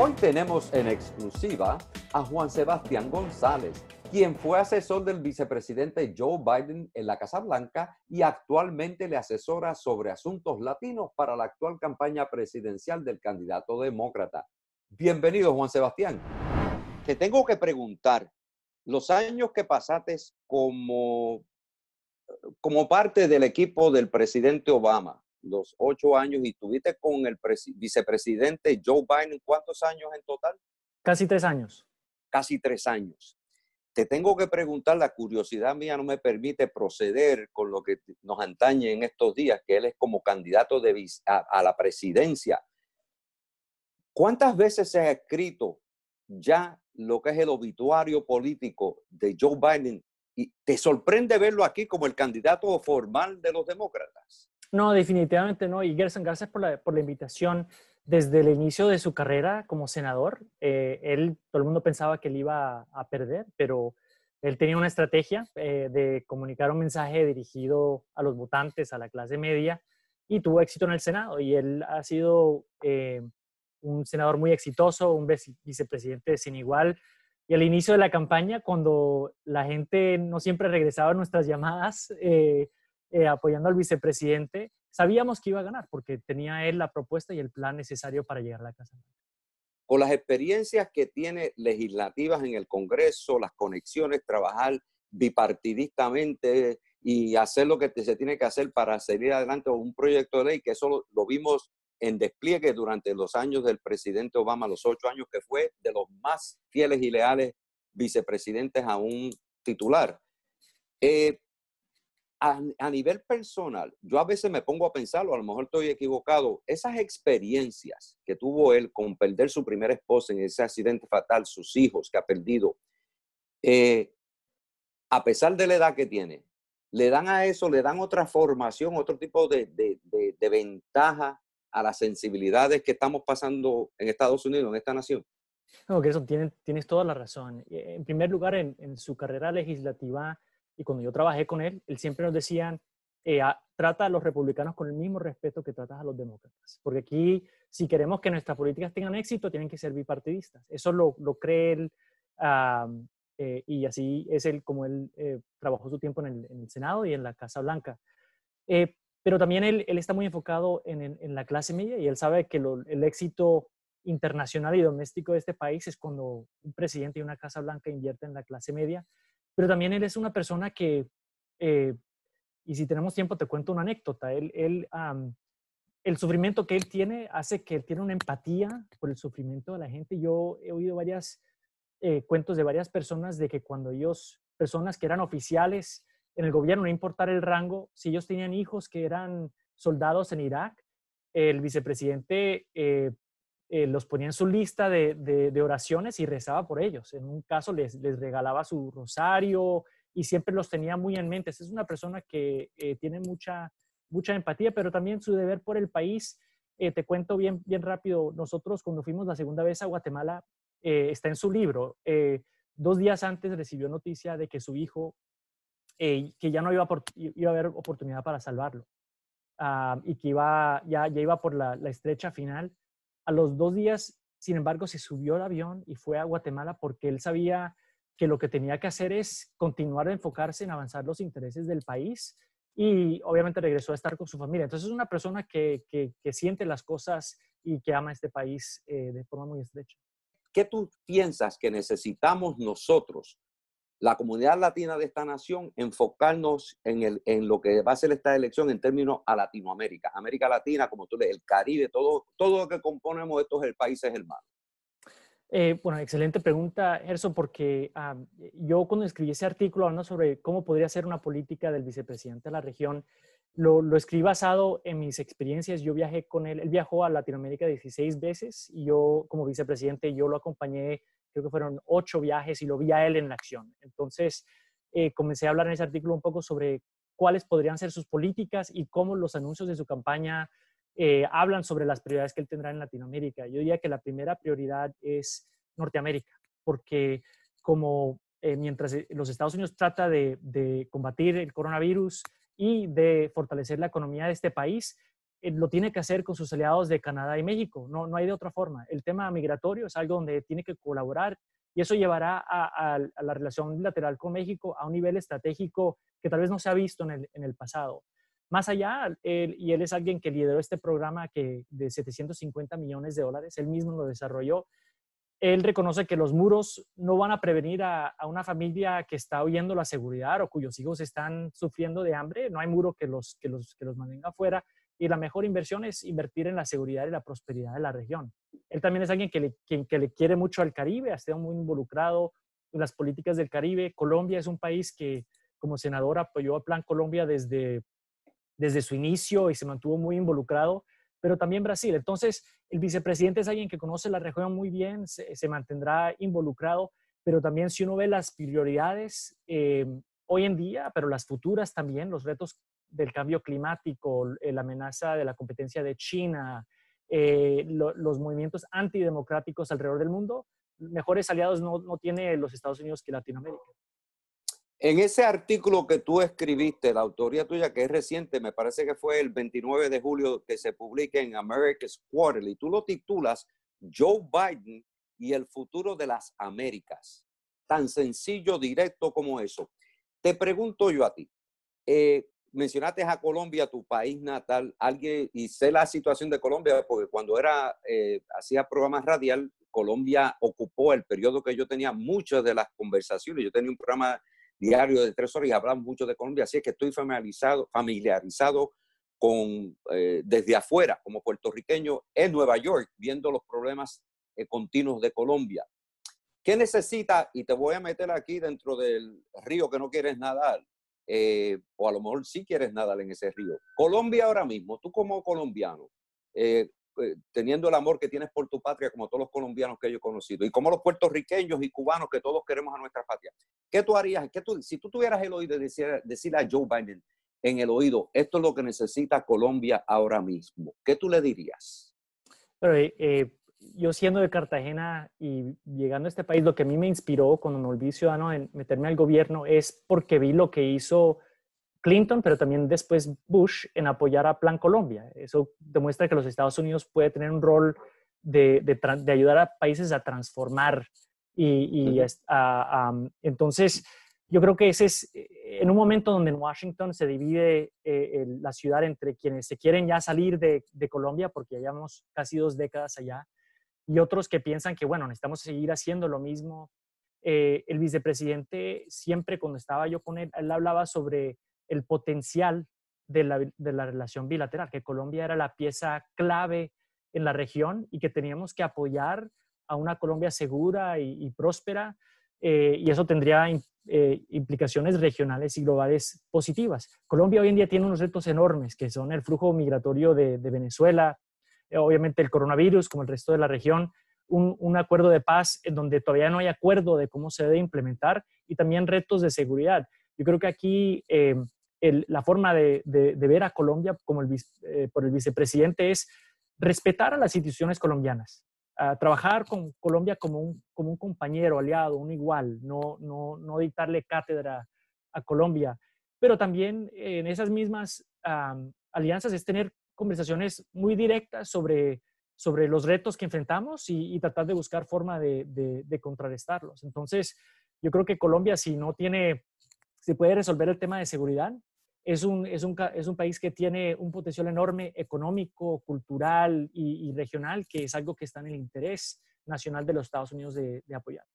Hoy tenemos en exclusiva a Juan Sebastián González, quien fue asesor del vicepresidente Joe Biden en la Casa Blanca y actualmente le asesora sobre asuntos latinos para la actual campaña presidencial del candidato demócrata. Bienvenido, Juan Sebastián. Te tengo que preguntar, los años que pasaste como, como parte del equipo del presidente Obama, los ocho años y estuviste con el vicepresidente Joe Biden, ¿cuántos años en total? Casi tres años. Casi tres años. Te tengo que preguntar, la curiosidad mía no me permite proceder con lo que nos antañe en estos días, que él es como candidato de, a, a la presidencia. ¿Cuántas veces se ha escrito ya lo que es el obituario político de Joe Biden y te sorprende verlo aquí como el candidato formal de los demócratas. No, definitivamente no. Y Gerson, gracias por la, invitación. Desde el inicio de su carrera como senador, eh, él, todo el mundo pensaba que él iba a, perder, pero él tenía una estrategia eh, de comunicar un mensaje dirigido a los votantes, a la clase media, y tuvo éxito en el Senado. Y él ha sido eh, un senador muy exitoso, un vicepresidente sin igual, y al inicio de la campaña, cuando la gente no siempre regresaba a nuestras llamadas, eh, apoyando al vicepresidente, sabíamos que iba a ganar porque tenía él la propuesta y el plan necesario para llegar a la Casa Con las experiencias que tiene legislativas en el Congreso, las conexiones, trabajar bipartidistamente y hacer lo que se tiene que hacer para seguir adelante un proyecto de ley, que eso lo, vimos en despliegue durante los años del presidente Obama, los ocho años que fue de los más fieles y leales vicepresidentes a un titular. Eh, a, nivel personal, yo a veces me pongo a pensarlo, a lo mejor estoy equivocado, esas experiencias que tuvo él con perder su primera esposa en ese accidente fatal, sus hijos que ha perdido, eh, a pesar de la edad que tiene, le dan a eso, le dan otra formación, otro tipo de, ventaja a las sensibilidades que estamos pasando en Estados Unidos, en esta nación. No, que tienes, tienes toda la razón. Eh, en primer lugar, en su carrera legislativa, y cuando yo trabajé con él, él siempre nos decía, eh, trata a los republicanos con el mismo respeto que tratas a los demócratas. Porque aquí, si queremos que nuestras políticas tengan éxito, tienen que ser bipartidistas. Eso lo, lo cree él. Eh, y así es el como él eh, trabajó su tiempo en el, Senado y en la Casa Blanca. pero también él, él, está muy enfocado en, la clase media y él sabe que el éxito internacional y doméstico de este país es cuando un presidente y una Casa Blanca invierten en la clase media pero también él es una persona que, eh, y si tenemos tiempo te cuento una anécdota, él, él el sufrimiento que él tiene hace que él tiene una empatía por el sufrimiento de la gente. Yo he oído varias eh, cuentos de varias personas de que cuando ellos, personas que eran oficiales en el gobierno, no importar el rango, si ellos tenían hijos que eran soldados en Irak, el vicepresidente eh, eh, los ponía en su lista de, oraciones y rezaba por ellos. En un caso les, regalaba su rosario y siempre los tenía muy en mente. Es una persona que eh, tiene mucha, empatía, pero también su deber por el país. Eh, te cuento bien, rápido, nosotros cuando fuimos la segunda vez a Guatemala, está en su libro, dos días antes recibió noticia de que su hijo, que ya no iba, iba a haber oportunidad para salvarlo. Ah, y que iba, ya, iba por la estrecha final a los dos días, sin embargo, se subió al avión y fue a Guatemala porque él sabía que lo que tenía que hacer es continuar a enfocarse en avanzar los intereses del país y obviamente regresó a estar con su familia. Entonces es una persona que, siente las cosas y que ama este país eh, de forma muy estrecha. ¿Qué tú piensas que necesitamos nosotros la comunidad latina de esta nación, enfocarnos en, el, en lo que va a ser esta elección en términos a Latinoamérica, América Latina, como tú lees, el Caribe, todo, todo lo que componemos estos países hermanos. Eh, bueno, excelente pregunta, Gerson, porque ah, yo cuando escribí ese artículo hablando sobre cómo podría ser una política del vicepresidente de la región, lo, lo, escribí basado en mis experiencias. Yo viajé con él, él viajó a Latinoamérica 16 veces y yo como vicepresidente, yo lo acompañé creo que fueron ocho viajes y lo vi a él en la acción. Entonces, eh, comencé a hablar en ese artículo un poco sobre cuáles podrían ser sus políticas y cómo los anuncios de su campaña eh, hablan sobre las prioridades que él tendrá en Latinoamérica. Yo diría que la primera prioridad es Norteamérica, porque como eh, mientras los Estados Unidos trata de combatir el coronavirus y de fortalecer la economía de este país, eh, lo tiene que hacer con sus aliados de Canadá y México. No, hay de otra forma. El tema migratorio es algo donde tiene que colaborar y eso llevará a, la relación bilateral con México a un nivel estratégico que tal vez no se ha visto en el, pasado. Más allá, y él es alguien que lideró este programa que de 750 millones de dólares, él mismo lo desarrolló. Él reconoce que los muros no van a prevenir a, una familia que está huyendo la seguridad o cuyos hijos están sufriendo de hambre. No hay muro que los, que los, que los mantenga afuera y la mejor inversión es invertir en la seguridad y la prosperidad de la región. Él también es alguien que le, que, le quiere mucho al Caribe, ha estado muy involucrado en las políticas del Caribe. Colombia es un país que como senador apoyó a Plan Colombia desde, desde su inicio y se mantuvo muy involucrado, pero también Brasil. Entonces, el vicepresidente es alguien que conoce la región muy bien, se, mantendrá involucrado, pero también si uno ve las prioridades, eh, hoy en día, pero las futuras también, los retos del cambio climático, eh, la amenaza de la competencia de China, eh, los movimientos antidemocráticos alrededor del mundo, mejores aliados no, no tiene los Estados Unidos que Latinoamérica. En ese artículo que tú escribiste, la autoría tuya, que es reciente, me parece que fue el 29 de julio que se publica en America's Quarterly, tú lo titulas Joe Biden y el futuro de las Américas. Tan sencillo, directo como eso. Te pregunto yo a ti, eh, mencionaste a Colombia, tu país natal, alguien, y sé la situación de Colombia, porque cuando era, eh, hacía programas radial, Colombia ocupó el periodo que yo tenía muchas de las conversaciones. Yo tenía un programa diario de tres horas y hablamos mucho de Colombia, así es que estoy familiarizado, familiarizado con, eh, desde afuera, como puertorriqueño, en Nueva York, viendo los problemas continuos de Colombia. ¿Qué necesita, Y te voy a meter aquí dentro del río que no quieres nadar. Eh, o a lo mejor sí quieres nadar en ese río. Colombia ahora mismo, tú como colombiano, eh, eh, teniendo el amor que tienes por tu patria, como todos los colombianos que yo he conocido, y como los puertorriqueños y cubanos que todos queremos a nuestra patria, ¿qué tú harías? ¿Qué tú, si tú tuvieras el oído de decir, decirle a Joe Biden en el oído, esto es lo que necesita Colombia ahora mismo, ¿qué tú le dirías? Pero, yo siendo de Cartagena y llegando a este país, lo que a mí me inspiró cuando un volví ciudadano en meterme al gobierno es porque vi lo que hizo Clinton, pero también después Bush en apoyar a Plan Colombia. Eso demuestra que los Estados Unidos puede tener un rol de, ayudar a países a transformar. Y, entonces, yo creo que ese es, eh, en un momento donde en Washington se divide eh, la ciudad entre quienes se quieren ya salir de, de Colombia, porque ya llevamos casi dos décadas allá, y otros que piensan que, bueno, necesitamos seguir haciendo lo mismo. Eh, el vicepresidente siempre cuando estaba yo con él, él hablaba sobre el potencial de la, relación bilateral, que Colombia era la pieza clave en la región y que teníamos que apoyar a una Colombia segura y, próspera, eh, y eso tendría eh, implicaciones regionales y globales positivas. Colombia hoy en día tiene unos retos enormes, que son el flujo migratorio de, de Venezuela, eh, obviamente el coronavirus, como el resto de la región, un, acuerdo de paz en donde todavía no hay acuerdo de cómo se debe implementar y también retos de seguridad. Yo creo que aquí eh, la forma de, ver a Colombia como eh, por el vicepresidente es respetar a las instituciones colombianas, trabajar con Colombia como un, como un compañero, aliado, un igual, no, no, no dictarle cátedra a Colombia, pero también en esas mismas alianzas es tener conversaciones muy directas sobre, sobre los retos que enfrentamos y, tratar de buscar forma de, contrarrestarlos. Entonces, yo creo que Colombia, si no tiene, si puede resolver el tema de seguridad, es un, es un, es un país que tiene un potencial enorme económico, cultural y, regional, que es algo que está en el interés nacional de los Estados Unidos de apoyar.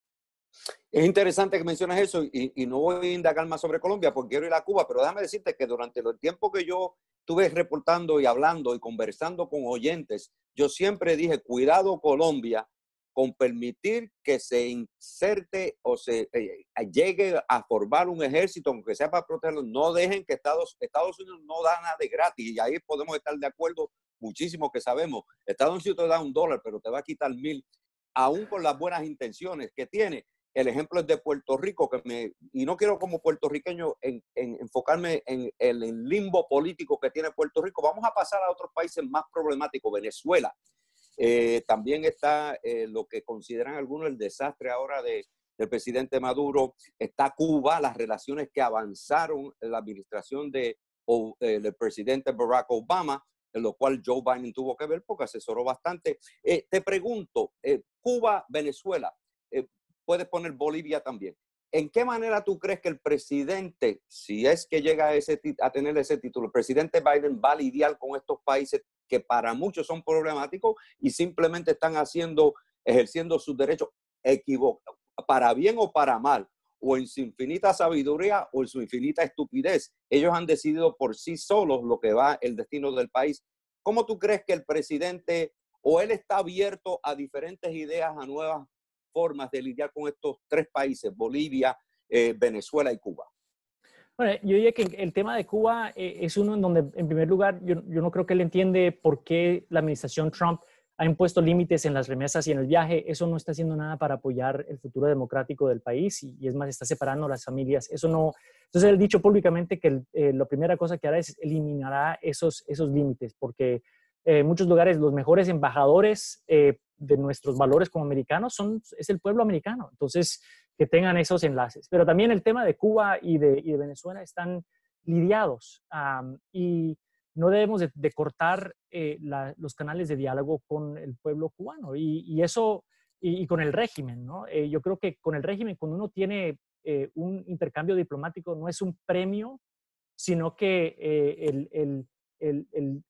Es interesante que mencionas eso y, no voy a indagar más sobre Colombia porque quiero ir a Cuba, pero déjame decirte que durante el tiempo que yo estuve reportando y hablando y conversando con oyentes, yo siempre dije, cuidado Colombia con permitir que se inserte o se eh, llegue a formar un ejército, aunque sea para protegerlo. No dejen que Estados, Estados Unidos no da nada de gratis y ahí podemos estar de acuerdo muchísimo que sabemos. Estados Unidos te da un dólar, pero te va a quitar mil aún con las buenas intenciones que tiene, el ejemplo es de Puerto Rico, que me, y no quiero como puertorriqueño en, enfocarme en el limbo político que tiene Puerto Rico. Vamos a pasar a otros países más problemáticos. Venezuela. Eh, también está eh, lo que consideran algunos el desastre ahora de, del presidente Maduro. Está Cuba, las relaciones que avanzaron en la administración de, el eh, del presidente Barack Obama en lo cual Joe Biden tuvo que ver porque asesoró bastante. te pregunto, Cuba, Venezuela, puedes poner Bolivia también. ¿En qué manera tú crees que el presidente, si es que llega a, ese, a tener ese título, el presidente Biden va a lidiar con estos países que para muchos son problemáticos y simplemente están haciendo, ejerciendo sus derechos equivocados, para bien o para mal, o en su infinita sabiduría o en su infinita estupidez. Ellos han decidido por sí solos lo que va el destino del país. ¿Cómo tú crees que el presidente o él está abierto a diferentes ideas, a nuevas formas de lidiar con estos tres países, Bolivia, eh, Venezuela y Cuba? Bueno, yo diría que el tema de Cuba eh, es uno en donde, en primer lugar, yo, no creo que él entiende por qué la administración Trump ha impuesto límites en las remesas y en el viaje. Eso no está haciendo nada para apoyar el futuro democrático del país y, es más, está separando las familias. Eso no. Entonces, él ha dicho públicamente que eh, la primera cosa que hará es eliminará esos, esos límites porque en eh, muchos lugares los mejores embajadores eh, de nuestros valores como americanos son, es el pueblo americano. Entonces, que tengan esos enlaces. Pero también el tema de Cuba y de, y de Venezuela están lidiados y no debemos de, cortar eh, los canales de diálogo con el pueblo cubano y, eso y, con el régimen. ¿no? yo creo que con el régimen, cuando uno tiene un intercambio diplomático, no es un premio, sino que el, el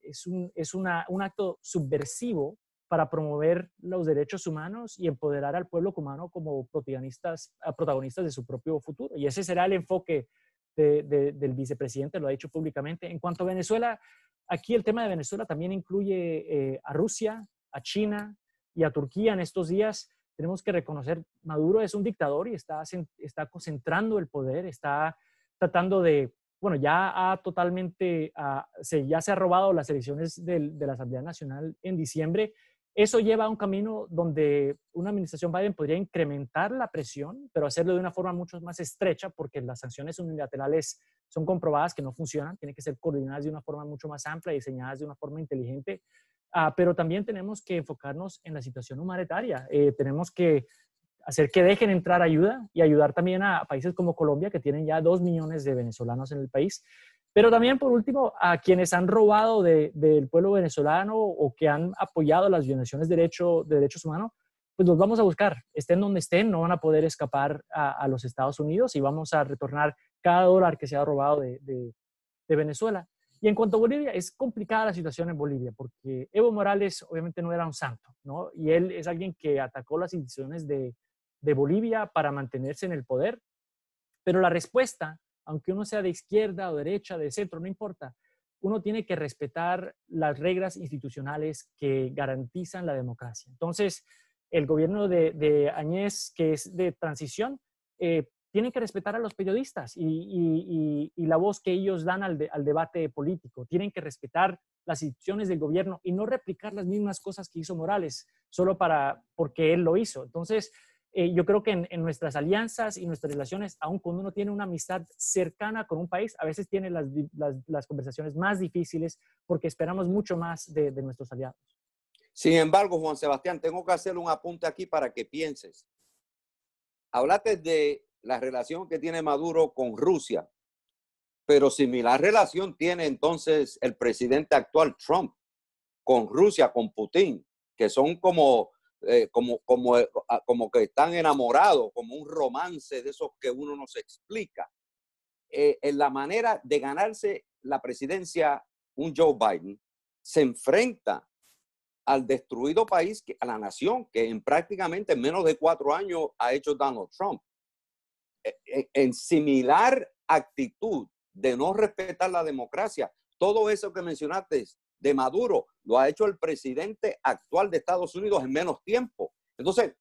es, un, acto subversivo para promover los derechos humanos y empoderar al pueblo cubano como protagonistas, protagonistas de su propio futuro. Y ese será el enfoque del vicepresidente, lo ha dicho públicamente. En cuanto a Venezuela, aquí el tema de Venezuela también incluye eh, a Rusia, a China y a Turquía en estos días. Tenemos que reconocer, Maduro es un dictador y está, está concentrando el poder, está tratando de bueno, ya ha totalmente, ah, se, ya se ha robado las elecciones de la Asamblea Nacional en diciembre. Eso lleva a un camino donde una administración Biden podría incrementar la presión, pero hacerlo de una forma mucho más estrecha, porque las sanciones unilaterales son comprobadas que no funcionan, tienen que ser coordinadas de una forma mucho más amplia, y diseñadas de una forma inteligente. Ah, pero también tenemos que enfocarnos en la situación humanitaria. Eh, tenemos que hacer que dejen entrar ayuda y ayudar también a países como Colombia, que tienen ya dos millones de venezolanos en el país, pero también, por último, a quienes han robado del pueblo venezolano o que han apoyado las violaciones de, derecho, derechos humanos, pues los vamos a buscar. Estén donde estén, no van a poder escapar a, los Estados Unidos y vamos a retornar cada dólar que se ha robado de, de Venezuela. Y en cuanto a Bolivia, es complicada la situación en Bolivia, porque Evo Morales obviamente no era un santo, ¿no? Y él es alguien que atacó las instituciones de, de Bolivia para mantenerse en el poder? Pero la respuesta, aunque uno sea de izquierda o derecha, de centro, no importa, uno tiene que respetar las reglas institucionales que garantizan la democracia. Entonces, el gobierno de, Añez, que es de transición, eh, tiene que respetar a los periodistas y, la voz que ellos dan al, al debate político. Tienen que respetar las instituciones del gobierno y no replicar las mismas cosas que hizo Morales, solo para, porque él lo hizo. Entonces, eh, yo creo que en, nuestras alianzas y nuestras relaciones, aun cuando uno tiene una amistad cercana con un país, a veces tiene las, conversaciones más difíciles porque esperamos mucho más de, nuestros aliados. Sin embargo, Juan Sebastián, tengo que hacer un apunte aquí para que pienses. Hablaste de la relación que tiene Maduro con Rusia, pero similar relación tiene entonces el presidente actual Trump con Rusia, con Putin, que son como eh, como, como, eh, como que están enamorados, como un romance de esos que uno nos explica. Eh, en la manera de ganarse la presidencia, un Joe Biden se enfrenta al destruido país, a la nación que en prácticamente menos de cuatro años ha hecho Donald Trump. En, e, en similar actitud de no respetar la democracia, todo eso que mencionaste de Maduro, lo ha hecho el presidente actual de Estados Unidos en menos tiempo. Entonces,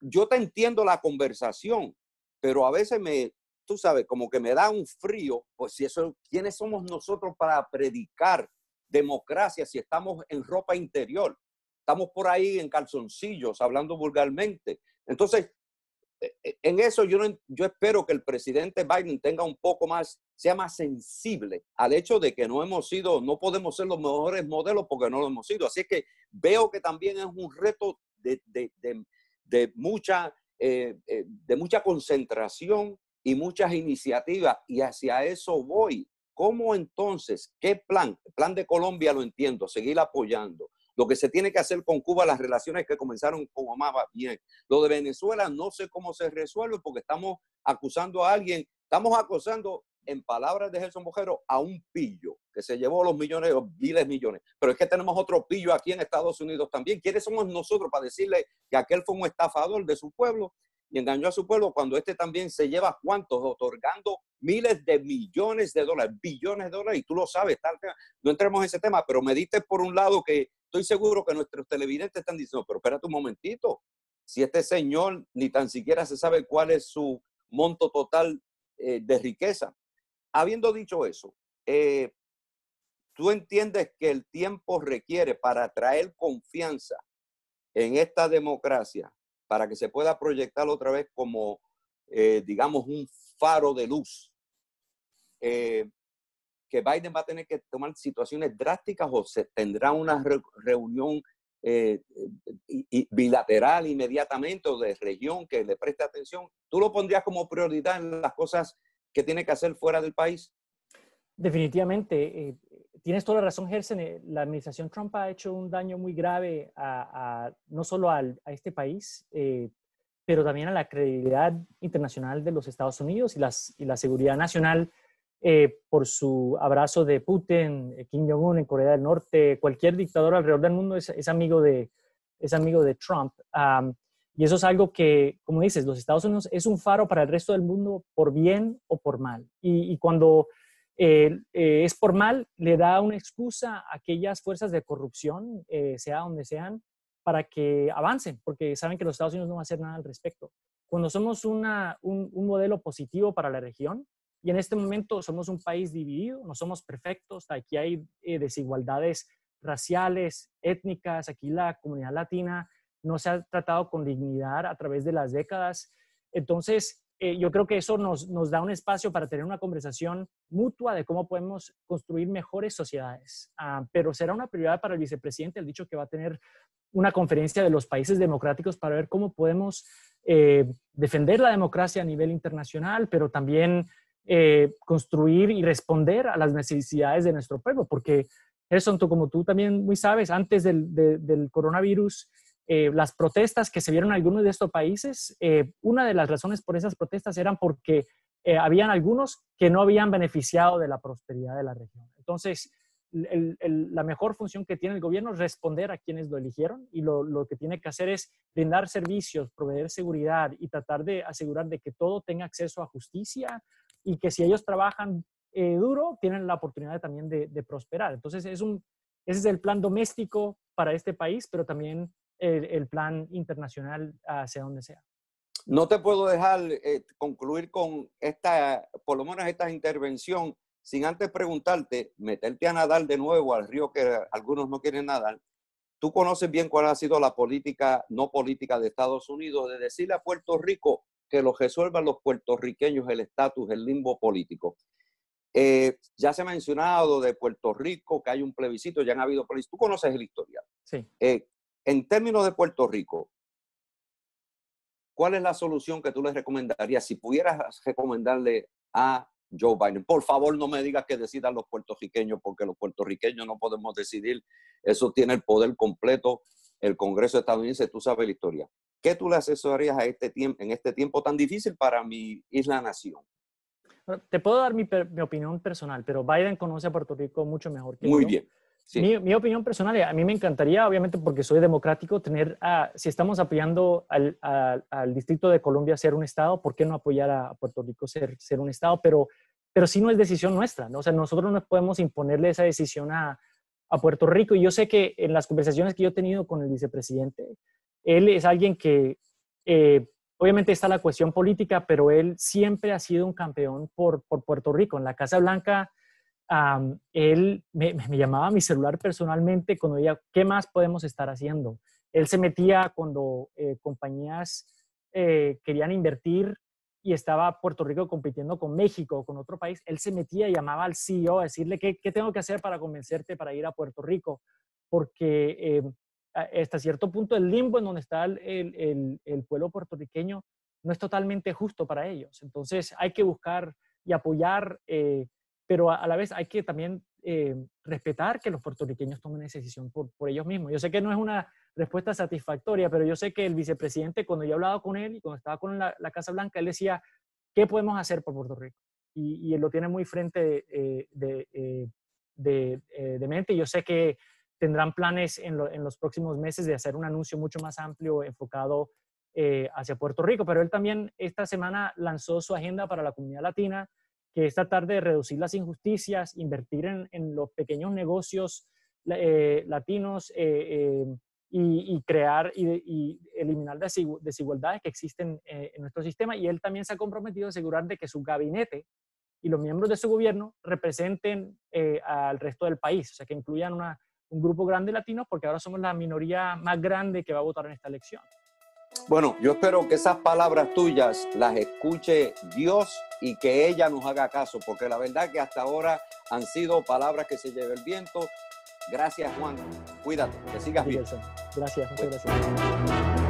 yo te entiendo la conversación, pero a veces me, tú sabes, como que me da un frío, pues si eso, ¿quiénes somos nosotros para predicar democracia si estamos en ropa interior? Estamos por ahí en calzoncillos, hablando vulgarmente. Entonces, eh, eh, en eso yo, yo espero que el presidente Biden tenga un poco más, sea más sensible al hecho de que no hemos sido, no podemos ser los mejores modelos porque no lo hemos sido. Así que veo que también es un reto de, de, de, de mucha, eh, de mucha concentración y muchas iniciativas y hacia eso voy. ¿Cómo entonces? ¿Qué plan? El plan de Colombia lo entiendo, seguir apoyando. Lo que se tiene que hacer con Cuba, las relaciones que comenzaron con amaba bien. Lo de Venezuela, no sé cómo se resuelve porque estamos acusando a alguien, estamos acusando, en palabras de Gerson Bojero, a un pillo que se llevó los millones, los miles millones. Pero es que tenemos otro pillo aquí en Estados Unidos también. ¿Quiénes somos nosotros para decirle que aquel fue un estafador de su pueblo y engañó a su pueblo cuando este también se lleva cuantos, otorgando miles de millones de dólares, billones de dólares, y tú lo sabes, tal, no entremos en ese tema, pero me diste por un lado que estoy seguro que nuestros televidentes están diciendo, pero espérate un momentito, si este señor ni tan siquiera se sabe cuál es su monto total eh, de riqueza. Habiendo dicho eso, eh, tú entiendes que el tiempo requiere para traer confianza en esta democracia para que se pueda proyectar otra vez como, eh, digamos, un faro de luz. Eh, que Biden va a tener que tomar situaciones drásticas o se tendrá una reunión eh, bilateral inmediatamente o de región que le preste atención. ¿Tú lo pondrías como prioridad en las cosas que tiene que hacer fuera del país? Definitivamente tienes toda la razón, Gersen. Eh, la administración Trump ha hecho un daño muy grave a, no solo a este país, eh, pero también a la credibilidad internacional de los Estados Unidos y, la seguridad nacional eh, por su abrazo de Putin, Kim Jong-un en Corea del Norte. Cualquier dictador alrededor del mundo es, amigo, de, es amigo de Trump. y eso es algo que, como dices, los Estados Unidos es un faro para el resto del mundo por bien o por mal. y, y cuando eh, por eh, es formal, le da una excusa a aquellas fuerzas de corrupción, eh, sea donde sean, para que avancen, porque saben que los Estados Unidos no va a hacer nada al respecto. Cuando somos un, modelo positivo para la región, y en este momento somos un país dividido, no somos perfectos, aquí hay eh, desigualdades raciales, étnicas, aquí la comunidad latina no se ha tratado con dignidad a través de las décadas. Entonces, eh, yo creo que eso nos, da un espacio para tener una conversación mutua de cómo podemos construir mejores sociedades. Ah, pero será una prioridad para el vicepresidente, el dicho que va a tener una conferencia de los países democráticos para ver cómo podemos eh, defender la democracia a nivel internacional, pero también eh, construir y responder a las necesidades de nuestro pueblo, porque Gerson, tú como tú también muy sabes, antes del coronavirus, eh, las protestas que se vieron en algunos de estos países, eh, una de las razones por esas protestas eran porque eh, habían algunos que no habían beneficiado de la prosperidad de la región. Entonces, la mejor función que tiene el gobierno es responder a quienes lo eligieron y lo, lo, que tiene que hacer es brindar servicios, proveer seguridad y tratar de asegurar de que todo tenga acceso a justicia y que si ellos trabajan duro, tienen la oportunidad también de, de, prosperar. Entonces, es un, ese es el plan doméstico para este país, pero también el, plan internacional hacia donde sea. No te puedo dejar eh, concluir con esta, por lo menos esta intervención, sin antes preguntarte, meterte a nadar de nuevo al río que algunos no quieren nadar. Tú conoces bien cuál ha sido la política, no política de Estados Unidos, de decirle a Puerto Rico que lo resuelvan los puertorriqueños el estatus, el limbo político. Eh, ya se ha mencionado de Puerto Rico que hay un plebiscito, ya han habido plebiscitos. Tú conoces el historial. Sí. Eh, en términos de Puerto Rico, ¿cuál es la solución que tú le recomendarías si pudieras recomendarle a Joe Biden? Por favor, no me digas que decidan los puertorriqueños, porque los puertorriqueños no podemos decidir. Eso tiene el poder completo el Congreso estadounidense, tú sabes la historia. ¿Qué tú le asesorarías a este tiempo, en este tiempo tan difícil para mi isla nación? Te puedo dar mi, opinión personal, pero Biden conoce a Puerto Rico mucho mejor que yo. Muy bien. Mi, opinión personal, eh, a mí me encantaría, obviamente porque soy democrático, tener, si estamos apoyando al, Distrito de Colombia ser un Estado, ¿por qué no apoyar a, Puerto Rico ser, ser un Estado? Pero, pero sí no es decisión nuestra, ¿no? o sea, nosotros no podemos imponerle esa decisión a, a Puerto Rico. Y yo sé que en las conversaciones que yo he tenido con el vicepresidente, él es alguien que, eh, obviamente está la cuestión política, pero él siempre ha sido un campeón por, por Puerto Rico. En la Casa Blanca él me, llamaba a mi celular personalmente cuando decía, qué más podemos estar haciendo. Él se metía cuando eh, compañías eh, querían invertir y estaba Puerto Rico compitiendo con México, o con otro país, él se metía y llamaba al CEO a decirle qué, tengo que hacer para convencerte para ir a Puerto Rico, porque eh, hasta cierto punto el limbo en donde está el, pueblo puertorriqueño no es totalmente justo para ellos. Entonces hay que buscar y apoyar pero a, la vez hay que también eh, respetar que los puertorriqueños tomen esa decisión por, ellos mismos. Yo sé que no es una respuesta satisfactoria, pero yo sé que el vicepresidente, cuando yo he hablado con él y cuando estaba con la, Casa Blanca, él decía, ¿qué podemos hacer por Puerto Rico? Y, él lo tiene muy frente eh, eh, de, mente. Yo sé que tendrán planes en, los próximos meses de hacer un anuncio mucho más amplio enfocado hacia Puerto Rico, pero él también esta semana lanzó su agenda para la comunidad latina que es tratar de reducir las injusticias, invertir en, los pequeños negocios eh, latinos eh, eh, y, crear y, eliminar eliminar desigualdades que existen en nuestro sistema. Y él también se ha comprometido a asegurar de que su gabinete y los miembros de su gobierno representen al resto del país, o sea, que incluyan un grupo grande de latinos, porque ahora somos la minoría más grande que va a votar en esta elección. Bueno, yo espero que esas palabras tuyas las escuche Dios y que ella nos haga caso, porque la verdad que hasta ahora han sido palabras que se lleva el viento. Gracias, Juan. Cuídate, que sigas bien. Gracias, muchas pues gracias.